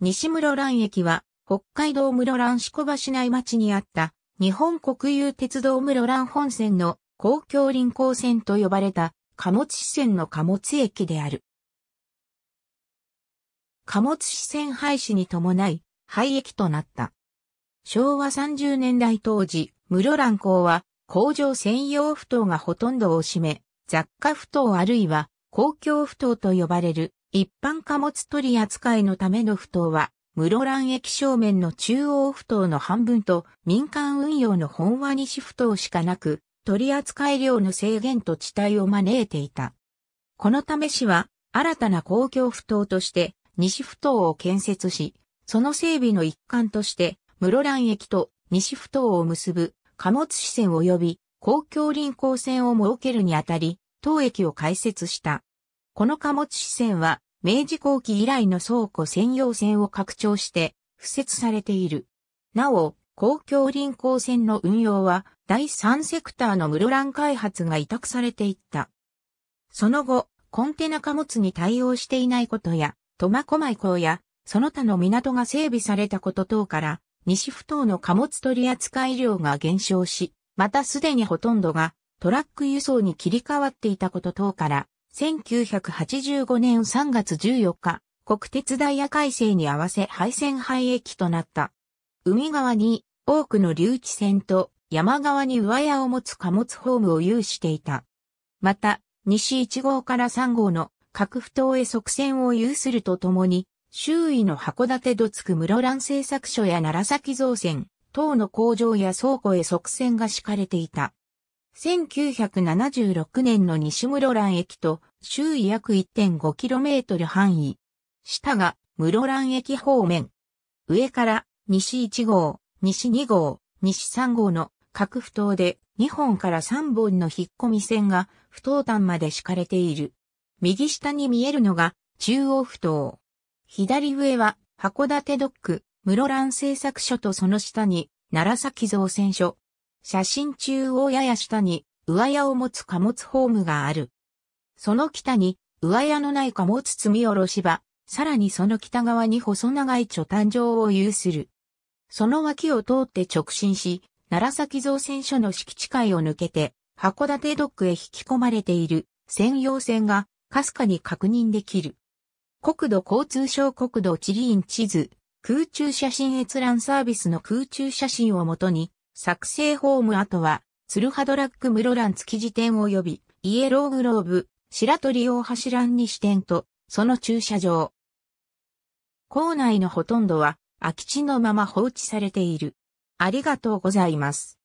西室蘭駅は、北海道室蘭四小橋内町にあった、日本国有鉄道室蘭本線の公共輪行線と呼ばれた貨物支線の貨物駅である。貨物支線廃止に伴い、廃駅となった。昭和30年代当時、室蘭港は工場専用埠頭がほとんどを占め、雑貨埠頭あるいは公共埠頭と呼ばれる一般貨物取り扱いのための埠頭は、室蘭駅正面の中央埠頭の半分と民間運用の本和西埠頭しかなく、取扱量の制限と地帯を招いていた。このため市は新たな公共埠頭として西埠頭を建設し、その整備の一環として室蘭駅と西埠頭を結ぶ貨物支線及び公共輪行線を設けるにあたり、当駅を開設した。この貨物支線は、明治後期以来の倉庫専用線を拡張して、付設されている。なお、公共輪行線の運用は、第三セクターの室蘭開発が委託されていった。その後、コンテナ貨物に対応していないことや、苫小牧港や、その他の港が整備されたこと等から、西不島の貨物取扱量が減少し、またすでにほとんどがトラック輸送に切り替わっていたこと等から、1985年3月14日、国鉄ダイヤ改正に合わせ廃線廃駅となった。海側に多くの留置線と山側に上屋を持つ貨物ホームを有していた。また、西1号から3号の各不等へ側線を有するとともに、周囲の函館土つく室蘭製作所や奈良崎造船等の工場や倉庫へ側線が敷かれていた。1976年の西室蘭駅と周囲約 1.5km 範囲。下が室蘭駅方面。上から西1号、西2号、西3号の各不等で2本から3本の引っ込み線が不当端まで敷かれている。右下に見えるのが中央不等。左上は函館ドック、室蘭製作所とその下に奈良崎造船所、写真中央やや下に、上屋を持つ貨物ホームがある。その北に、上屋のない貨物積み下ろし場、さらにその北側に細長い貯炭場を有する。その脇を通って直進し、奈良崎造船所の敷地界を抜けて、函館ドックへ引き込まれている専用線が、かすかに確認できる。国土交通省国土地理院地図、空中写真閲覧サービスの空中写真をもとに、作成ホーム後は、ツルハドラッグ室蘭築地店及び、イエローグローブ、白鳥大橋蘭支店と、その駐車場。校内のほとんどは、空き地のまま放置されている。ありがとうございます。